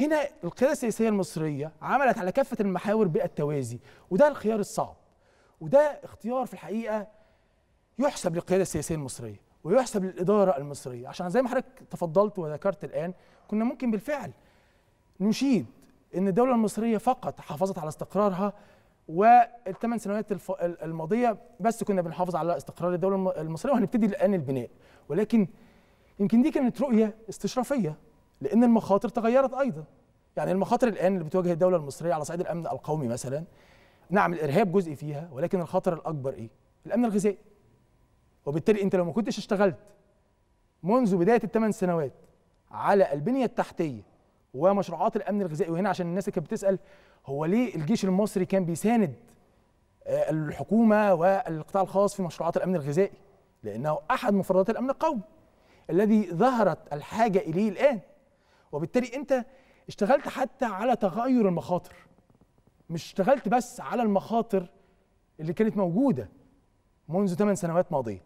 هنا القيادة السياسية المصرية عملت على كافة المحاور بيئة وده الخيار الصعب وده اختيار في الحقيقة يحسب للقيادة السياسية المصرية ويحسب للإدارة المصرية عشان زي ما حضرتك تفضلت وذكرت الآن كنا ممكن بالفعل نشيد ان الدوله المصريه فقط حافظت على استقرارها والثمان سنوات الماضيه بس كنا بنحافظ على استقرار الدوله المصريه وهنبتدي الان البناء ولكن يمكن دي كانت رؤيه استشرافيه لان المخاطر تغيرت ايضا يعني المخاطر الان اللي بتواجه الدوله المصريه على صعيد الامن القومي مثلا نعم الارهاب جزء فيها ولكن الخطر الاكبر ايه الامن الغذائي وبالتالي انت لو ما كنتش اشتغلت منذ بدايه الثمان سنوات على البنيه التحتيه ومشروعات الامن الغذائي وهنا عشان الناس كانت بتسال هو ليه الجيش المصري كان بيساند آه، الحكومه والقطاع الخاص في مشروعات الامن الغذائي لانه احد مفردات الامن القومي الذي ظهرت الحاجه اليه الان وبالتالي انت اشتغلت حتى على تغير المخاطر مش اشتغلت بس على المخاطر اللي كانت موجوده منذ 8 سنوات ماضيه